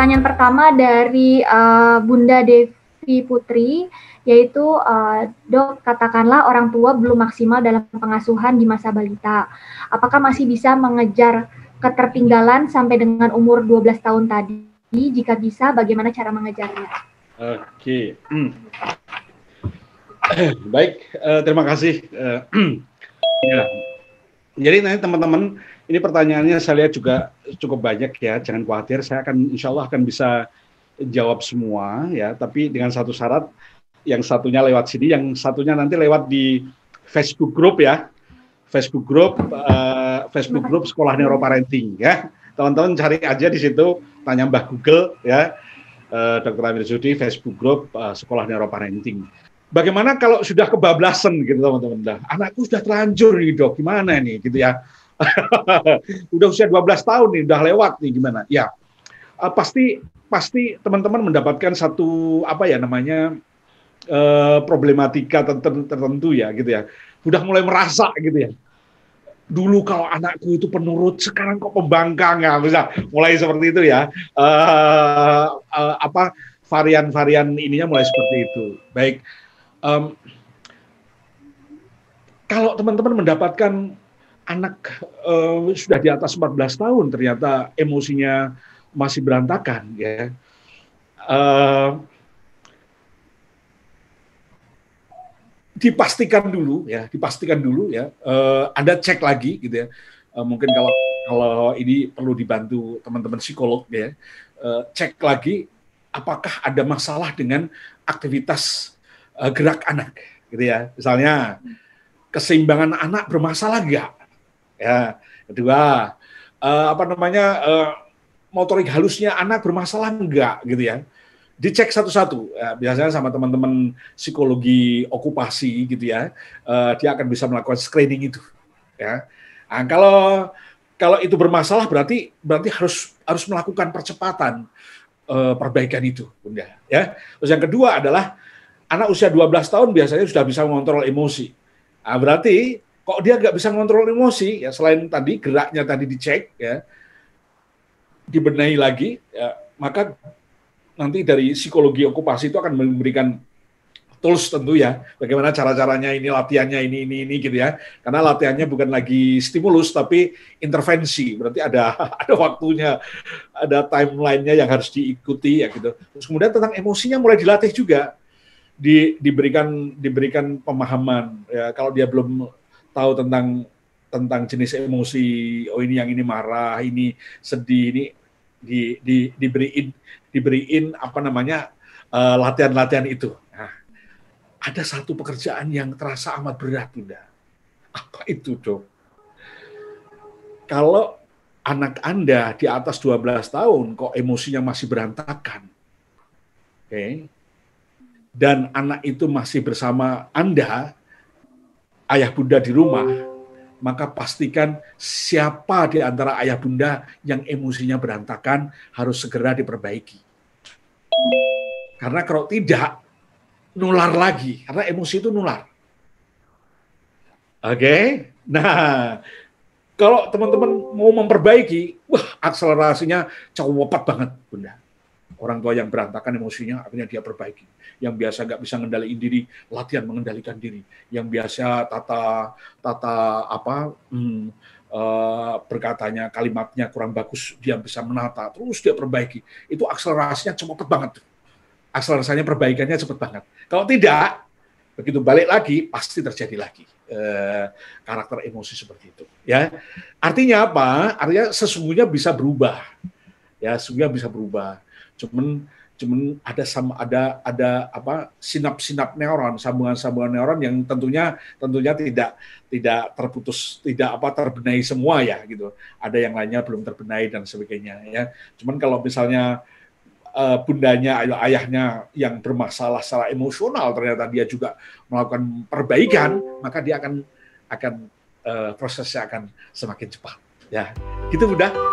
pertanyaan pertama dari uh, Bunda Devi Putri yaitu uh, dok katakanlah orang tua belum maksimal dalam pengasuhan di masa balita. Apakah masih bisa mengejar ketertinggalan sampai dengan umur 12 tahun tadi? Jika bisa, bagaimana cara mengejarnya? Oke. Okay. Baik, uh, terima kasih. Uh, ya. Jadi nanti teman-teman, ini pertanyaannya saya lihat juga cukup banyak ya, jangan khawatir, saya akan insya Allah akan bisa jawab semua ya, tapi dengan satu syarat, yang satunya lewat sini, yang satunya nanti lewat di Facebook group ya, Facebook group, uh, Facebook group sekolah neuroparenting ya, teman-teman cari aja di situ, tanya Mbah Google ya, uh, eh, Dr. Amir Zudi, Facebook group uh, sekolah neuroparenting bagaimana kalau sudah kebablasan gitu teman-teman nah, anakku sudah terlanjur nih dok gimana nih gitu ya udah usia 12 tahun nih udah lewat nih gimana ya uh, pasti pasti teman-teman mendapatkan satu apa ya namanya uh, problematika tertentu ya gitu ya udah mulai merasa gitu ya dulu kalau anakku itu penurut sekarang kok pembangkang ya bisa mulai seperti itu ya uh, uh, apa varian-varian ininya mulai seperti itu baik um, kalau teman-teman mendapatkan anak uh, sudah di atas 14 tahun ternyata emosinya masih berantakan ya uh, dipastikan dulu ya dipastikan dulu ya uh, anda cek lagi gitu ya uh, mungkin kalau kalau ini perlu dibantu teman-teman psikolog ya uh, cek lagi apakah ada masalah dengan aktivitas uh, gerak anak, gitu ya. Misalnya keseimbangan anak bermasalah nggak? Ya, kedua uh, apa namanya uh, motorik halusnya anak bermasalah nggak, gitu ya. Dicek satu-satu, ya, biasanya sama teman-teman psikologi okupasi gitu ya, uh, dia akan bisa melakukan screening itu. Ya, nah, kalau kalau itu bermasalah berarti berarti harus harus melakukan percepatan uh, perbaikan itu, Bunda. Ya. Terus yang kedua adalah anak usia 12 tahun biasanya sudah bisa mengontrol emosi. Nah, berarti kok dia nggak bisa mengontrol emosi ya selain tadi geraknya tadi dicek ya dibenahi lagi ya, maka nanti dari psikologi okupasi itu akan memberikan tools tentu ya bagaimana cara-caranya ini latihannya ini ini ini gitu ya karena latihannya bukan lagi stimulus tapi intervensi berarti ada ada waktunya ada timelinenya yang harus diikuti ya gitu terus kemudian tentang emosinya mulai dilatih juga di, diberikan diberikan pemahaman ya kalau dia belum tahu tentang tentang jenis emosi oh ini yang ini marah ini sedih ini di, di diberiin diberiin apa namanya eh, latihan-latihan uh, itu nah, ada satu pekerjaan yang terasa amat berat bunda apa itu dok kalau anak anda di atas 12 tahun kok emosinya masih berantakan oke okay? dan anak itu masih bersama Anda, ayah bunda di rumah, maka pastikan siapa di antara ayah bunda yang emosinya berantakan harus segera diperbaiki. Karena kalau tidak, nular lagi. Karena emosi itu nular. Oke? Okay? Nah, kalau teman-teman mau memperbaiki, wah akselerasinya cepat banget, Bunda. Orang tua yang berantakan emosinya, akhirnya dia perbaiki. Yang biasa nggak bisa mengendalikan diri, latihan mengendalikan diri. Yang biasa tata tata apa hmm, uh, berkatanya, kalimatnya kurang bagus, dia bisa menata. Terus dia perbaiki. Itu akselerasinya cepet banget. Akselerasinya perbaikannya cepet banget. Kalau tidak, begitu balik lagi pasti terjadi lagi eh, karakter emosi seperti itu ya artinya apa artinya sesungguhnya bisa berubah ya surya bisa berubah cuman cuman ada sama ada ada apa sinap-sinap neuron sambungan-sambungan neuron yang tentunya tentunya tidak tidak terputus tidak apa terbenahi semua ya gitu ada yang lainnya belum terbenahi dan sebagainya ya cuman kalau misalnya uh, bundanya ayo ayahnya yang bermasalah secara emosional ternyata dia juga melakukan perbaikan maka dia akan akan uh, prosesnya akan semakin cepat ya gitu udah